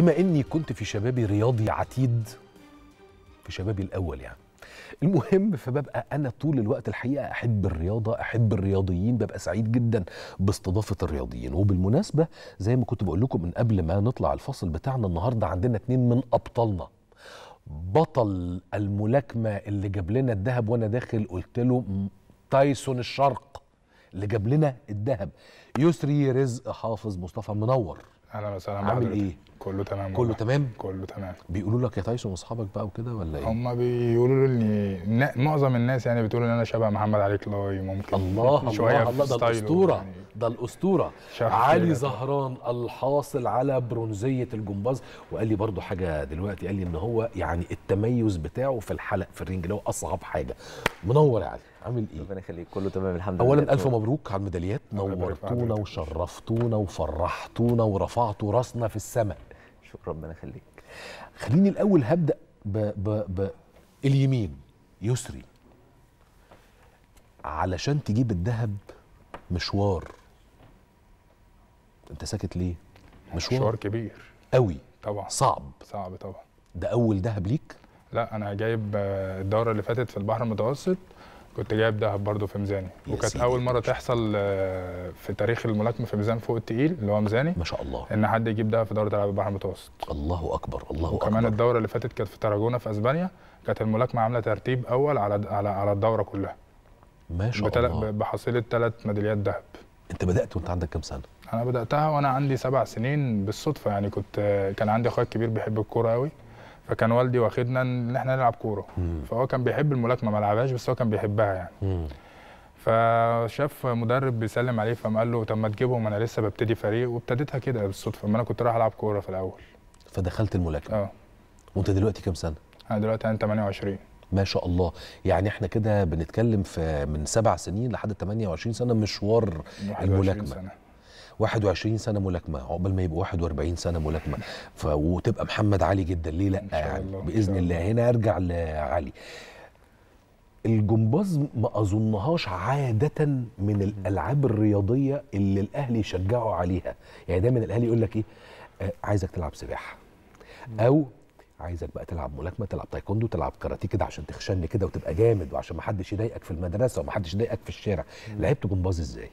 بما اني كنت في شبابي رياضي عتيد في شبابي الاول يعني المهم فببقى انا طول الوقت الحقيقه احب الرياضه احب الرياضيين ببقى سعيد جدا باستضافه الرياضيين وبالمناسبه زي ما كنت بقول لكم من قبل ما نطلع الفصل بتاعنا النهارده عندنا اتنين من ابطالنا بطل الملاكمه اللي جاب لنا الذهب وانا داخل قلت له تايسون الشرق اللي جاب لنا الذهب يسري رزق حافظ مصطفى منور اهلا وسهلا عامل ايه كله تمام كله والله. تمام كله تمام بيقولوا لك يا تايسون واصحابك بقى وكده ولا ايه هم بيقولوا لي معظم الناس يعني بتقول ان انا شبه محمد علي كلاي ممكن الله شويه الله, الله ده الاسطوره يعني ده الاسطوره علي زهران الحاصل على برونزيه الجمباز وقال لي برضو حاجه دلوقتي قال لي ان هو يعني التميز بتاعه في الحلق في الرنج اللي هو اصعب حاجه منور يا علي عامل ايه؟ ربنا يخليك كله تمام الحمد لله اولا الف مبروك على الميداليات نورتونا وشرفتونا وفرحتونا ورفعتوا راسنا في السماء ربنا يخليك خليني الاول هبدا ب ب ب اليمين يسري علشان تجيب الذهب مشوار انت ساكت ليه مشوار, مشوار كبير قوي طبعا صعب صعب طبعا ده اول ذهب ليك لا انا جايب آه، الدوره اللي فاتت في البحر المتوسط كنت جايب دهب برضه في ميزاني وكانت اول مره تحصل آه، في تاريخ الملاكمه في ميزان فوق التقيل اللي هو ميزاني ما شاء الله ان حد يجيب دهب في دوره العاب البحر المتوسط الله اكبر الله وكمان اكبر وكمان الدوره اللي فاتت كانت في تراجونا في اسبانيا كانت الملاكمه عامله ترتيب اول على على على الدوره كلها ما شاء بتل... الله بحصيله ثلاث ميداليات ذهب انت بدات وانت عندك كام سنه انا بداتها وانا عندي سبع سنين بالصدفه يعني كنت كان عندي اخويا كبير بيحب الكوره قوي فكان والدي واخدنا ان احنا نلعب كوره فهو كان بيحب الملاكمه ما لعبهاش بس هو كان بيحبها يعني فشاف مدرب بيسلم عليه فقام قال له طب ما تجيبهم انا لسه ببتدي فريق وابتديتها كده بالصدفه ما انا كنت رايح العب كوره في الاول فدخلت الملاكمه اه وانت دلوقتي كام سنه انا دلوقتي انا 28 ما شاء الله يعني احنا كده بنتكلم في من سبع سنين لحد 28 سنه مشوار الملاكمه سنة. 21 سنه ملاكمه عقبال ما يبقى 41 سنه ملاكمه ف... وتبقى محمد علي جدا ليه لا يعني باذن الله هنا ارجع لعلي الجمباز ما اظنهاش عاده من الالعاب الرياضيه اللي الاهلي يشجعوا عليها يعني دايما الاهلي يقول لك ايه آه عايزك تلعب سباحه او عايزك بقى تلعب ملاكمه تلعب تايكوندو تلعب كاراتيه كده عشان تخشن كده وتبقى جامد وعشان ما حدش يضايقك في المدرسه وما حدش يضايقك في الشارع لعبت جمباز ازاي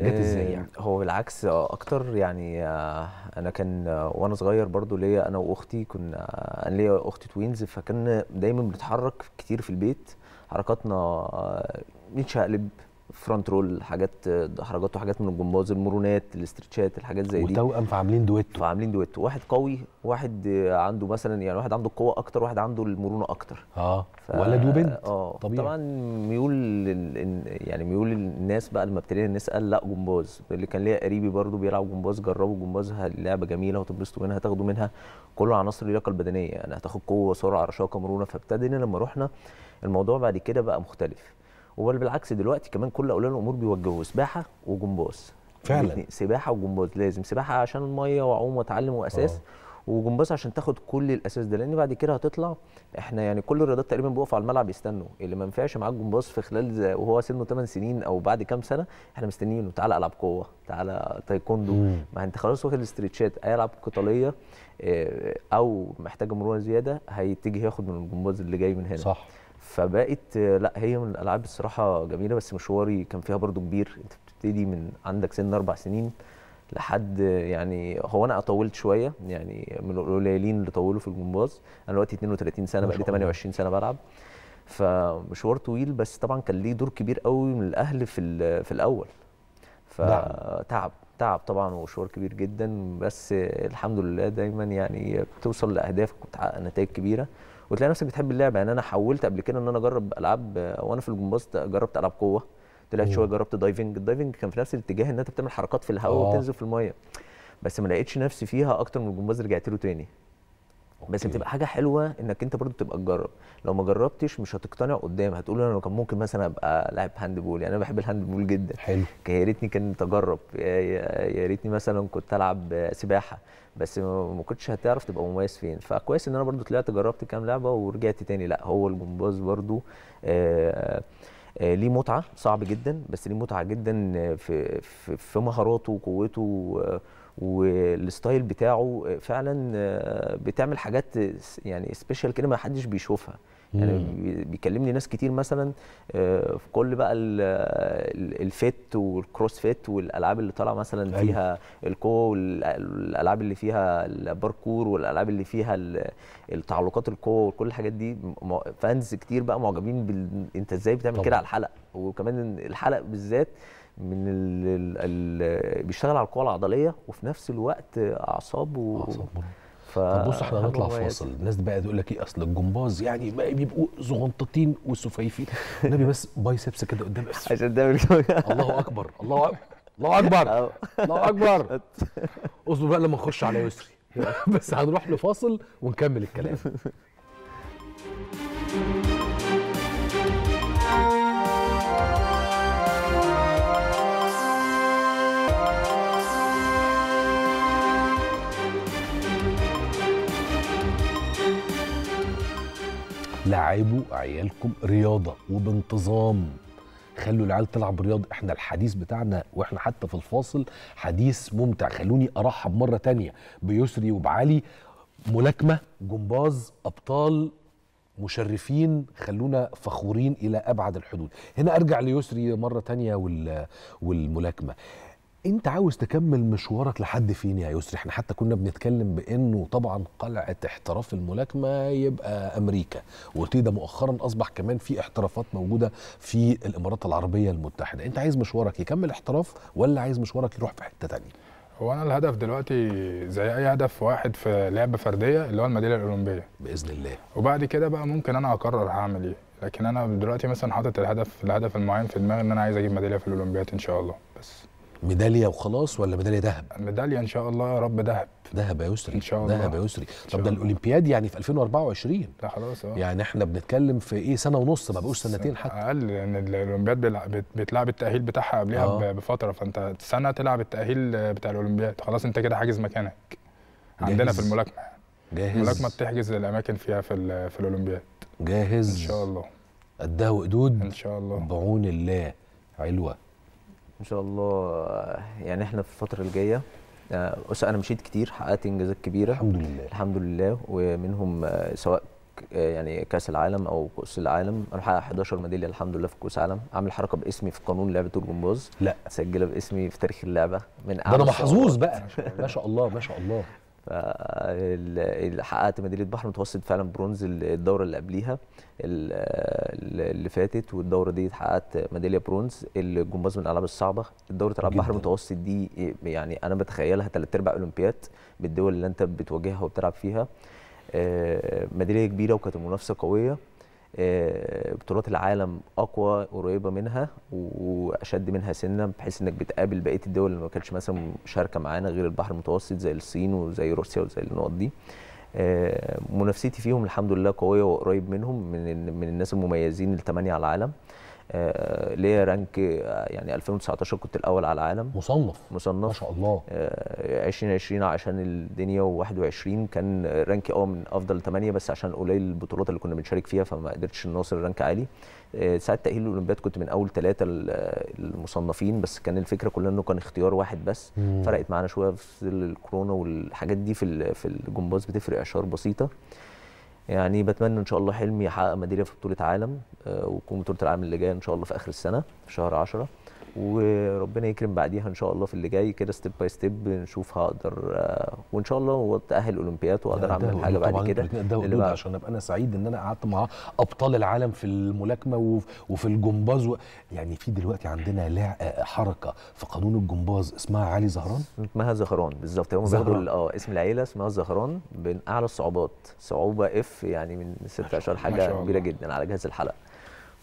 جت ازاي آه، يعني؟ هو بالعكس آه، اكتر يعني آه، انا كان وانا صغير برضو ليا انا واختي كنا انا ليا اختي توينز فكنا دايما بنتحرك كتير في البيت حركاتنا نتشقلب فرونت رول حاجات حركات وحاجات من الجمباز المرونات الاسترتشات الحاجات زي دي وتوأم فعاملين دويتو فعاملين دويتو واحد قوي واحد عنده مثلا يعني واحد عنده القوه اكتر واحد عنده المرونه اكتر اه ف... ولد وبنت اه طبيعي طبعا ميول ال... يعني ميول الناس بقى لما ابتدينا نسال لا جمباز اللي كان ليا قريبي برده بيلعب جمباز جربوا جمباز لعبه جميله وتبسطوا منها تاخدوا منها كل عناصر اللياقه البدنيه يعني هتاخد قوه سرعه رشاقه مرونه فابتدينا لما رحنا الموضوع بعد كده بقى مختلف وبل بالعكس دلوقتي كمان كل اولياء الامور بيوجهوا سباحه وجمباز فعلا يعني سباحه وجمباز لازم سباحه عشان الميه واعوم واتعلم واساس آه. وجمباز عشان تاخد كل الاساس ده لان بعد كده هتطلع احنا يعني كل الرياضات تقريبا بيقفوا على الملعب يستنوا اللي ما ينفعش معاك جمباز في خلال وهو سنه 8 سنين او بعد كام سنه احنا مستنيينه تعالى العب قوه تعالى تايكوندو ما انت خلاص واخد الاسترتشات اي قتاليه آه، او محتاجه مرونه زياده هيتجه ياخد من الجمباز اللي جاي من هنا صح فبقت لا هي من الالعاب الصراحه جميله بس مشواري كان فيها برضو كبير انت بتبتدي من عندك سن اربع سنين لحد يعني هو انا طولت شويه يعني من القليلين اللي طولوا في الجمباز انا دلوقتي 32 سنه بقالي 28 سنه بلعب فمشوار طويل بس طبعا كان ليه دور كبير قوي من الاهل في في الاول نعم. فتعب تعب طبعا ومشوار كبير جدا بس الحمد لله دايما يعني بتوصل لاهدافك وتحقق نتائج كبيره وتلاقي نفسك بتحب اللعبه يعني انا حولت قبل كده ان انا اجرب العاب وانا في الجمباز جربت العاب قوه طلعت شويه جربت دايفنج الدايفنج كان في نفس الاتجاه ان انت بتعمل حركات في الهواء آه. وتنزل في الميه بس ما لقيتش نفسي فيها اكتر من الجمباز رجعت له تاني بس بتبقى حاجه حلوه انك انت برضو تبقى تجرب لو ما جربتش مش هتقتنع قدام هتقول انا كان ممكن مثلا ابقى لاعب هاند بول يعني انا بحب الهاند بول جدا حلو يا ريتني كنت اجرب يا ريتني مثلا كنت العب سباحه بس ما كنتش هتعرف تبقى مميز فين فكويس ان انا برضو طلعت جربت كام لعبه ورجعت تاني لا هو الجمباز برضو آآ آه، آآ آه، ليه متعه صعب جدا بس ليه متعه جدا في في, في مهاراته وقوته والستايل بتاعه فعلا آه، بتعمل حاجات آه، يعني سبيشال كده ما حدش بيشوفها يعني بيكلمني ناس كتير مثلا آه، في كل بقى الفيت والكروس فيت والالعاب اللي طالعه مثلا أيوه. فيها الكو والالعاب اللي فيها الباركور والالعاب اللي فيها التعلقات الكو وكل الحاجات دي فانز كتير بقى معجبين بال... انت ازاي بتعمل كده على الحلق وكمان الحلق بالذات من ال... بيشتغل على القوه العضليه وفي نفس الوقت اعصاب و... اعصاب فبص بص احنا هنطلع يعني فاصل الناس بقى تقول لك ايه اصل الجمباز يعني بقى بيبقوا زغنطتين وسفيفين النبي بس بايسبس كده قدام عشان ده الله اكبر الله اكبر الله اكبر الله اكبر اصبر بقى لما اخش على يسري بس هنروح لفاصل ونكمل الكلام لعبوا عيالكم رياضه وبانتظام خلوا العيال تلعب رياضه احنا الحديث بتاعنا واحنا حتى في الفاصل حديث ممتع خلوني ارحب مره تانية بيسري وبعلي ملاكمه جمباز ابطال مشرفين خلونا فخورين الى ابعد الحدود هنا ارجع ليسري مره تانية والملاكمه انت عاوز تكمل مشوارك لحد فين يا يسري احنا حتى كنا بنتكلم بانه طبعا قلعه احتراف الملاكمه يبقى امريكا وقلت ده مؤخرا اصبح كمان في احترافات موجوده في الامارات العربيه المتحده انت عايز مشوارك يكمل احتراف ولا عايز مشوارك يروح في حته ثانيه هو انا الهدف دلوقتي زي اي هدف واحد في لعبه فرديه اللي هو الميداليه الاولمبيه باذن الله وبعد كده بقى ممكن انا اقرر هعمل ايه لكن انا دلوقتي مثلا حاطط الهدف الهدف المعين في دماغي ان انا عايز اجيب ميداليه في الاولمبيات ان شاء الله ميداليه وخلاص ولا ميداليه ذهب؟ ميداليه ان شاء الله يا رب ذهب ذهب يا يسري ان شاء الله ذهب يا يسري طب ده الاولمبياد يعني في 2024 لا خلاص اه يعني احنا بنتكلم في ايه سنه ونص ما بقوش سنتين حتى اقل لان يعني الاولمبياد بتلعب التاهيل بتاعها قبلها آه. بفتره فانت سنه تلعب التاهيل بتاع الاولمبياد خلاص انت كده حاجز مكانك عندنا جاهز. في الملاكمه جاهز الملاكمه بتحجز الاماكن فيها في, في الاولمبياد جاهز ان شاء الله قدها وقدود ان شاء الله بعون الله علوه ان شاء الله يعني احنا في الفتره الجايه آه، أسا انا مشيت كتير حققت انجازات كبيره الحمد لله الحمد لله ومنهم آه، سواء آه، يعني كاس العالم او كاس العالم انا حققت 11 ميداليه الحمد لله في كاس العالم عامل حركه باسمي في قانون لعبه الجمباز لا مسجله باسمي في تاريخ اللعبه من ده انا محظوظ بقى ما شاء الله ما شاء الله حققت ميداليه بحر متوسط فعلا برونز الدوره اللي قبليها اللي فاتت والدوره دي حققت ميداليه برونز الجمباز من الالعاب الصعبه دوره العاب بحر متوسط دي يعني انا بتخيلها ثلاث ارباع اولمبياد بالدول اللي انت بتواجهها وبتلعب فيها آه، ميداليه كبيره وكانت المنافسه قويه آه، بطولات العالم اقوى قريبه منها واشد منها سنه بحيث انك بتقابل بقيه الدول اللي ما كانتش مثلا مشاركه معانا غير البحر المتوسط زي الصين وزي روسيا وزي النقط دي آه، منافستي فيهم الحمد لله قويه وقريب منهم من من الناس المميزين الثمانيه على العالم آه، ليا رانك آه، يعني 2019 كنت الاول على العالم مصنف مصنف ما شاء الله 2020 آه، عشان الدنيا و21 كان رانكي اه من افضل 8 بس عشان قليل البطولات اللي كنا بنشارك فيها فما قدرتش نوصل رانك عالي ساعه تاهيل الاولمبياد كنت من اول ثلاثه المصنفين بس كان الفكره كلها انه كان اختيار واحد بس مم. فرقت معانا شويه في الكورونا والحاجات دي في في الجمباز بتفرق إعشار بسيطه يعني بتمنى ان شاء الله حلمي يحقق ميداليه في بطوله عالم آه، وتكون بطوله العالم اللي جايه ان شاء الله في اخر السنه في شهر 10 وربنا يكرم بعديها ان شاء الله في اللي جاي كده ستيب باي ستيب نشوف هقدر آه، وان شاء الله هو تاهل اولمبيات واقدر اعمل حاجه بعد كده ده بقى. عشان ابقى انا سعيد ان انا قعدت مع ابطال العالم في الملاكمه وفي الجمباز و... يعني في دلوقتي عندنا آه، حركه في قانون الجمباز اسمها علي زهران اسمها زهران بالظبط هم بياخدوا اه اسم العيله اسمها زهران من اعلى الصعوبات صعوبه اف يعني من ست اشهر حاجه كبيره جدا على جهاز الحلقه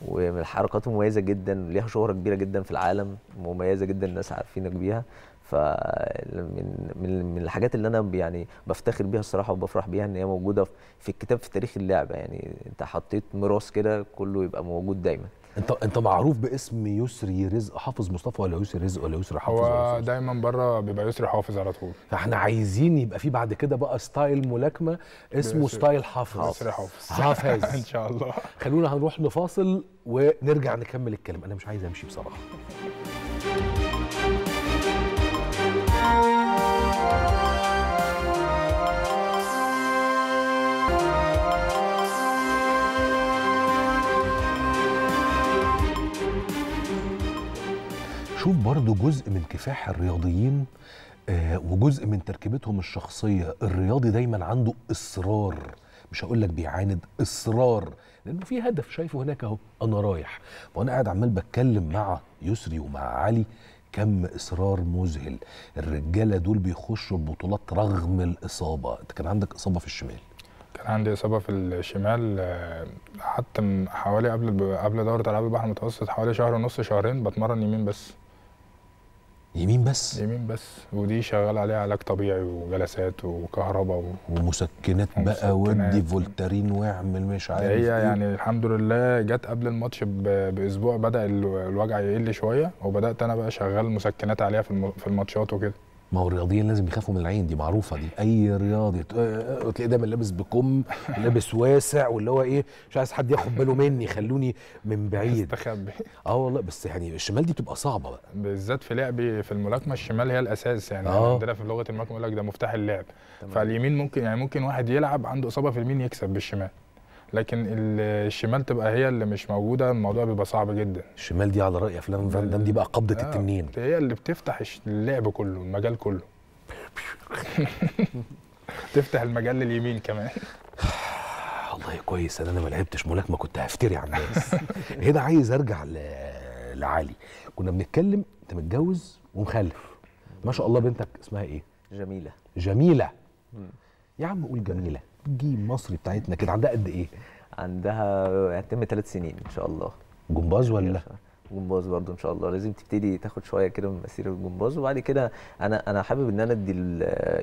الحركات مميزه جدا ليها شهره كبيره جدا في العالم مميزه جدا الناس عارفينك بيها فمن من من الحاجات اللي انا يعني بفتخر بيها الصراحه وبفرح بيها ان هي موجوده في الكتاب في تاريخ اللعبه يعني انت حطيت ميراث كده كله يبقى موجود دايما انت انت معروف باسم يسري رزق حافظ مصطفى ولا يسري رزق ولا يسري حافظ هو دايما بره بيبقى يسري حافظ على طول فاحنا عايزين يبقى في بعد كده بقى ستايل ملاكمه اسمه ستايل حافظ يسري حافظ حافظ ان شاء الله خلونا هنروح لفاصل ونرجع نكمل الكلام انا مش عايز امشي بصراحه شوف برضو جزء من كفاح الرياضيين آه، وجزء من تركيبتهم الشخصيه الرياضي دايما عنده اصرار مش هقول لك بيعاند اصرار لانه في هدف شايفه هناك اهو انا رايح وانا قاعد عمال بتكلم مع يسري ومع علي كم اصرار مذهل الرجاله دول بيخشوا البطولات رغم الاصابه انت كان عندك اصابه في الشمال كان عندي اصابه في الشمال حتى آه، حوالي قبل قبل دوره العاب البحر المتوسط حوالي شهر ونص شهرين بتمرن يمين بس يمين بس يمين بس ودي شغال عليها علاج طبيعي وجلسات وكهرباء و... ومسكنات بقى ودي فولتارين واعمل مش عارف هي ايه. يعني الحمد لله جت قبل الماتش ب... باسبوع بدا الوجع يقل شويه وبدات انا بقى شغال مسكنات عليها في, الم... في الماتشات وكده ما هو الرياضيين لازم يخافوا من العين دي معروفه دي اي رياضي آه، آه، آه، تلاقي دايما لابس بكم لابس واسع واللي هو ايه مش عايز حد ياخد باله مني خلوني من بعيد استخبي اه والله بس يعني الشمال دي بتبقى صعبه بقى بالذات في لعبي في الملاكمه الشمال هي الاساس يعني آه. عندنا في لغه الملاكمه يقول لك ده مفتاح اللعب تمام. فاليمين ممكن يعني ممكن واحد يلعب عنده اصابه في اليمين يكسب بالشمال لكن الشمال تبقى هي اللي مش موجوده الموضوع بيبقى صعب جدا الشمال دي على راي افلام فان دام دي بقى قبضه آه التنين هي اللي بتفتح اللعب كله المجال كله تفتح المجال لليمين كمان والله كويس انا ما لعبتش ملاكمه كنت هفتري على الناس هنا عايز ارجع لعلي كنا بنتكلم انت متجوز ومخلف ما شاء الله بنتك اسمها ايه جميله جميله يا عم قول جميله جي مصري بتاعتنا كده عندها قد ايه؟ عندها هتتم ثلاث سنين ان شاء الله جمباز ولا؟ جمباز برضه ان شاء الله لازم تبتدي تاخد شويه كده من مسيره الجمباز وبعد كده انا انا حابب ان انا ادي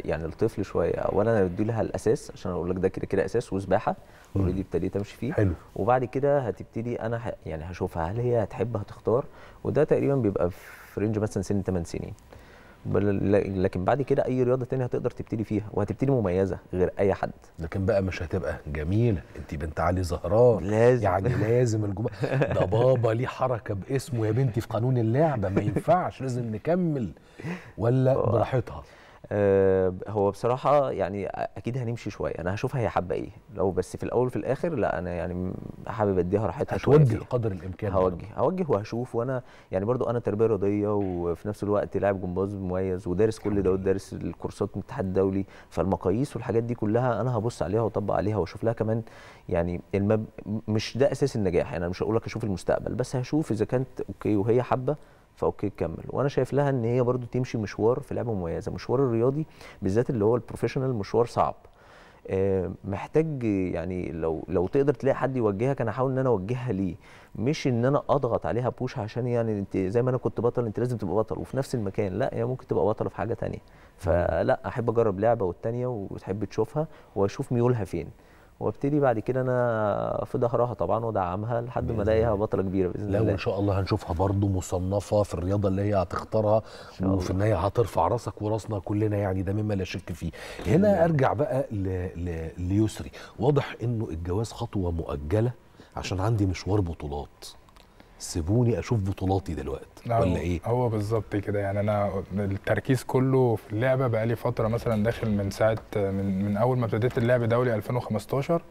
يعني الطفل شويه اولا انا لها الاساس عشان اقول لك ده كده كده اساس وسباحه اوريدي ابتديت امشي فيه حلو وبعد كده هتبتدي انا ح... يعني هشوفها هل هي هتحب هتختار وده تقريبا بيبقى في رينج مثلا سن 8 سنين لكن بعد كده اي رياضه تانية هتقدر تبتدي فيها وهتبتدي مميزه غير اي حد لكن بقى مش هتبقى جميله انت بنت علي زهران لازم يعني لازم الجم... ده بابا ليه حركه باسمه يا بنتي في قانون اللعبه ما ينفعش لازم نكمل ولا آه. براحتها آه، هو بصراحه يعني اكيد هنمشي شويه انا هشوف هي حابه ايه لو بس في الاول وفي الاخر لا انا يعني حابب اديها راحتها شويه هتوجه قدر الامكان هوجه هوجه وهشوف وانا يعني برضو انا تربيه رياضيه وفي نفس الوقت لاعب جمباز مميز ودارس كل ده ودارس الكورسات من الاتحاد الدولي فالمقاييس والحاجات دي كلها انا هبص عليها واطبق عليها واشوف لها كمان يعني المب... مش ده اساس النجاح يعني انا مش هقول لك اشوف المستقبل بس هشوف اذا كانت اوكي وهي حابه فاوكي كمل وانا شايف لها ان هي برضو تمشي مشوار في لعبه مميزه مشوار الرياضي بالذات اللي هو البروفيشنال مشوار صعب آه، محتاج يعني لو لو تقدر تلاقي حد يوجهك انا هحاول ان انا اوجهها ليه مش ان انا اضغط عليها بوش عشان يعني انت زي ما انا كنت بطل انت لازم تبقى بطل وفي نفس المكان لا هي ممكن تبقى بطله في حاجه ثانيه فلا احب اجرب لعبه والثانيه وتحب تشوفها واشوف ميولها فين وابتدي بعد كده انا في ظهرها طبعا وادعمها لحد ما الاقيها بطله كبيره باذن الله لا وان شاء الله هنشوفها برضو مصنفه في الرياضه اللي هي هتختارها وفي النهايه هترفع راسك وراسنا كلنا يعني ده مما لا شك فيه هنا الله. ارجع بقى ل... ل... ليسري واضح انه الجواز خطوه مؤجله عشان عندي مشوار بطولات سيبوني اشوف بطولاتي دلوقتي ولا ايه هو بالظبط كده يعني انا التركيز كله في اللعبه بقالي فتره مثلا داخل من ساعه من, من اول ما ابتديت اللعب دولي 2015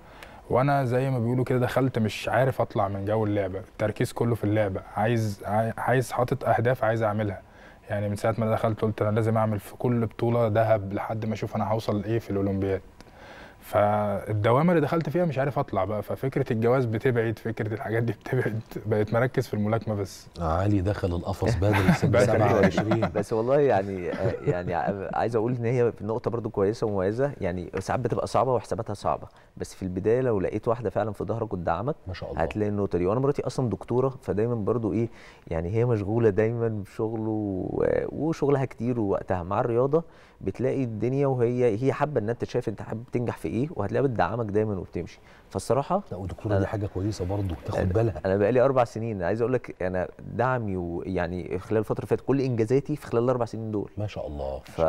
وانا زي ما بيقولوا كده دخلت مش عارف اطلع من جو اللعبه التركيز كله في اللعبه عايز عايز حاطط اهداف عايز اعملها يعني من ساعه ما دخلت قلت انا لازم اعمل في كل بطوله ذهب لحد ما اشوف انا هوصل لايه في الاولمبياد فالدوامه اللي دخلت فيها مش عارف اطلع بقى ففكره الجواز بتبعد فكره الحاجات دي بتبعد بقيت مركز في الملاكمه بس علي دخل القفص بدري 27 بس والله يعني آه، يعني آه، عايز اقول ان هي نقطه برضو كويسه ومميزه يعني ساعات بتبقى صعبه وحساباتها صعبه بس في البدايه لو لقيت واحده فعلا في ظهرك قدامك ما شاء الله هتلاقي النقطه دي وانا مراتي اصلا دكتوره فدايما برضو ايه يعني هي مشغوله دايما بشغل وشغلها كتير ووقتها مع الرياضه بتلاقي الدنيا وهي هي حابه ان انت شايف انت حابب تنجح في ايه وهتلاقيها بتدعمك دايما وبتمشي فالصراحه لا ودكتور دي حاجه كويسه برضه تاخد بالها انا بقالي اربع سنين عايز اقول لك انا دعمي ويعني خلال الفتره اللي فاتت كل انجازاتي في خلال الاربع سنين دول ما شاء الله ف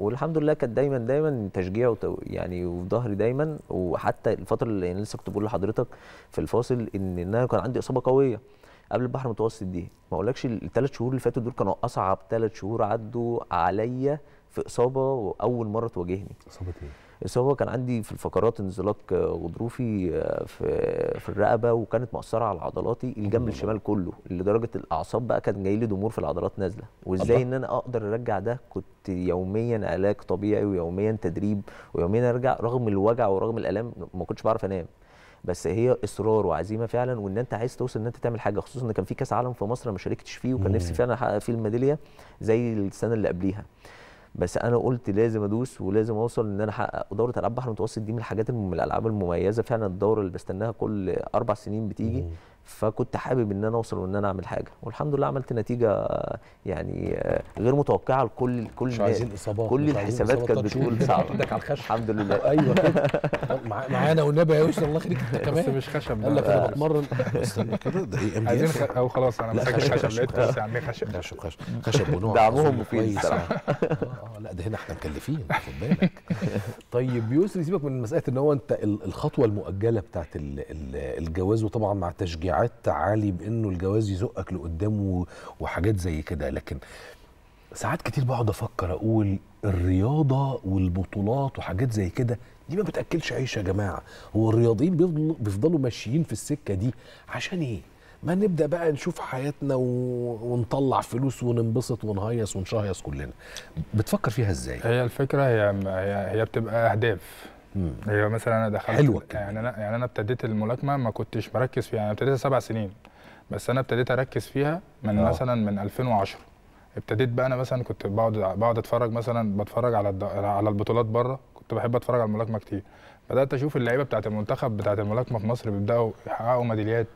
والحمد لله كانت دايما دايما تشجيع يعني وفي ظهري دايما وحتى الفتره اللي انا لسه كنت بقول لحضرتك في الفاصل ان انا كان عندي اصابه قويه قبل البحر المتوسط دي ما اقولكش الثلاث شهور اللي فاتوا دول كانوا اصعب ثلاث شهور عدوا عليا في اصابه واول مره تواجهني اصابه ايه اصابه كان عندي في الفقرات انزلاق غضروفي آه، في في الرقبه وكانت مؤثره على عضلاتي الجنب الشمال كله لدرجه الاعصاب بقى كان جاي لي ضمور في العضلات نازله وازاي ان انا اقدر ارجع ده كنت يوميا علاج طبيعي ويوميا تدريب ويوميا ارجع رغم الوجع ورغم الالام ما كنتش بعرف انام بس هي اصرار وعزيمه فعلا وان انت عايز توصل ان انت تعمل حاجه خصوصا ان كان في كاس عالم في مصر ما شاركتش فيه وكان نفسي فعلا احقق فيه الميداليه زي السنه اللي قبليها بس انا قلت لازم ادوس ولازم اوصل ان انا احقق دوره العاب بحر المتوسط دي من الحاجات من الالعاب المميزه فعلا الدوره اللي بستناها كل اربع سنين بتيجي مم. فكنت حابب ان انا اوصل وان انا اعمل حاجه والحمد لله عملت نتيجه يعني غير متوقعه لكل كل مش عايزين اصابات كل الحسابات كانت بتقول صعب على الخشب الحمد لله ايوه معانا والنبي يا يوسف الله يخليك انت كمان بس مش خشب قال لك انا بتمرن استنى كده ده ايه ام دي او خلاص انا مش خشب لقيت يا عم خشب خشب خشب ونوع دعمهم مفيد الصراحه لا ده هنا احنا مكلفين خد بالك طيب يسري سيبك من مساله ان هو انت الخطوه المؤجله بتاعت الجواز وطبعا مع تشجيعات عالي بانه الجواز يزقك لقدام وحاجات زي كده لكن ساعات كتير بقعد افكر اقول الرياضه والبطولات وحاجات زي كده دي ما بتاكلش عيش يا جماعه هو الرياضيين بيفضلوا ماشيين في السكه دي عشان ايه ما نبدا بقى نشوف حياتنا و... ونطلع فلوس وننبسط ونهيص ونشهيص كلنا بتفكر فيها ازاي هي الفكره هي هي هي بتبقى اهداف مم. هي مثلا انا دخلت حلوة يعني انا يعني انا ابتديت الملاكمه ما كنتش مركز فيها انا ابتديتها سبع سنين بس انا ابتديت اركز فيها من أوه. مثلا من 2010 ابتديت بقى انا مثلا كنت بقعد بقعد اتفرج مثلا بتفرج على الد... على البطولات بره كنت بحب اتفرج على الملاكمه كتير بدات اشوف اللعيبه بتاعه المنتخب بتاعه الملاكمه في مصر بيبداوا يحققوا ميداليات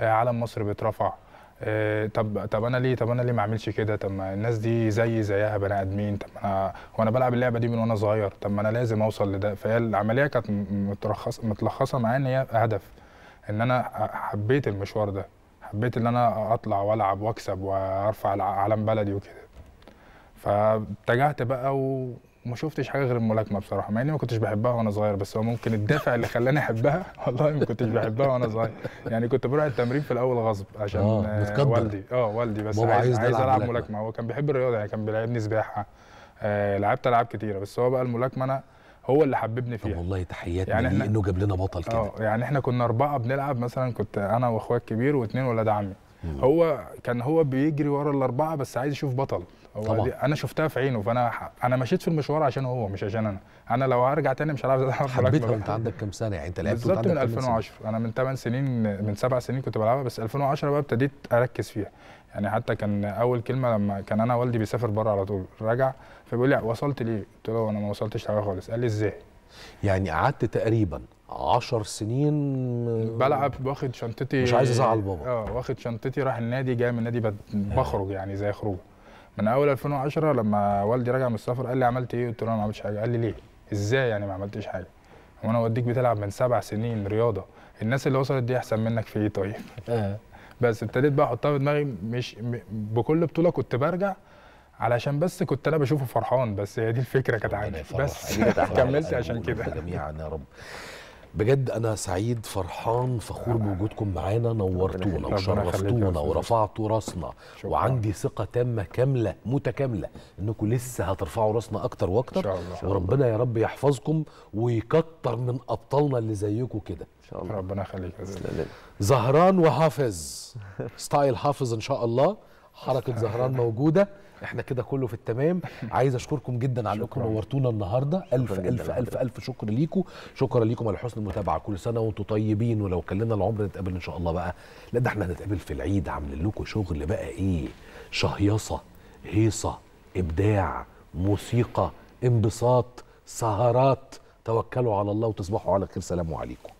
آه، علم مصر بيترفع آه، طب طب انا ليه طب انا ليه ما اعملش كده طب ما الناس دي زيي زيها بني ادمين طب انا وانا بلعب اللعبه دي من وانا صغير طب ما انا لازم اوصل لده فهي العمليه كانت متلخصه متلخصه معايا ان هي هدف ان انا حبيت المشوار ده حبيت ان انا اطلع والعب واكسب وارفع علم بلدي وكده فاتجهت بقى ما شفتش حاجه غير الملاكمه بصراحه مع اني ما كنتش بحبها وانا صغير بس هو ممكن الدافع اللي خلاني احبها والله ما كنتش بحبها وانا صغير يعني كنت بروح التمرين في الاول غصب عشان آه والدي اه والدي بس عايز, عايز, عايز العب ملاكمه هو كان بيحب الرياضه يعني كان بيلعبني سباحه آه لعبت العاب كتيره بس هو بقى الملاكمه انا هو اللي حببني فيها طب والله تحياتي يعني ليه انه جاب لنا بطل آه، كده اه يعني احنا كنا اربعه بنلعب مثلا كنت انا واخويا الكبير واثنين ولاد عمي هو كان هو بيجري ورا الاربعه بس عايز يشوف بطل هو طبعا. انا شفتها في عينه فانا ح... انا مشيت في المشوار عشان هو مش عشان انا انا لو هرجع تاني مش هلعب زي حبيتها انت عندك كام سنه يعني انت لعبت بالظبط من 2010 سنة. انا من 8 سنين من 7 سنين كنت بلعبها بس 2010 بقى ابتديت اركز فيها يعني حتى كان اول كلمه لما كان انا والدي بيسافر بره على طول راجع فبيقول لي وصلت ليه؟ قلت له انا ما وصلتش حاجه خالص قال لي ازاي؟ يعني قعدت تقريبا 10 سنين آه، بلعب واخد شنطتي مش عايز ازعل بابا اه واخد شنطتي رايح النادي جاي من النادي آه. بخرج يعني زي خروج من اول 2010 لما والدي رجع من السفر قال لي عملت ايه قلت له انا ما عملتش حاجه قال لي ليه ازاي يعني ما عملتش حاجه وانا اوديك بتلعب من سبع سنين رياضه الناس اللي وصلت دي احسن منك في ايه طيب آه. بس ابتديت بقى احطها في دماغي مش بكل بطوله كنت برجع علشان بس كنت انا بشوفه فرحان بس هي دي الفكره كانت عندي بس كملت عشان كده جميعا يا رب بجد انا سعيد فرحان فخور بوجودكم معانا نورتونا وشرفتونا ورفعتوا راسنا وعندي ثقه تامه كامله متكامله انكم لسه هترفعوا راسنا اكتر واكتر وربنا يا رب يحفظكم ويكتر من ابطالنا اللي زيكم كده ان شاء الله ربنا يخليك زهران وحافظ ستايل حافظ ان شاء الله حركه زهران موجوده احنا كده كله في التمام عايز اشكركم جدا على انكم نورتونا النهارده الف الف الف الف شكر ليكم شكرا ليكم على حسن المتابعه كل سنه وانتم طيبين ولو كلنا العمر نتقابل ان شاء الله بقى لا ده احنا هنتقابل في العيد عاملين لكم شغل بقى ايه شهيصه هيصه ابداع موسيقى انبساط سهرات توكلوا على الله وتصبحوا على خير سلام عليكم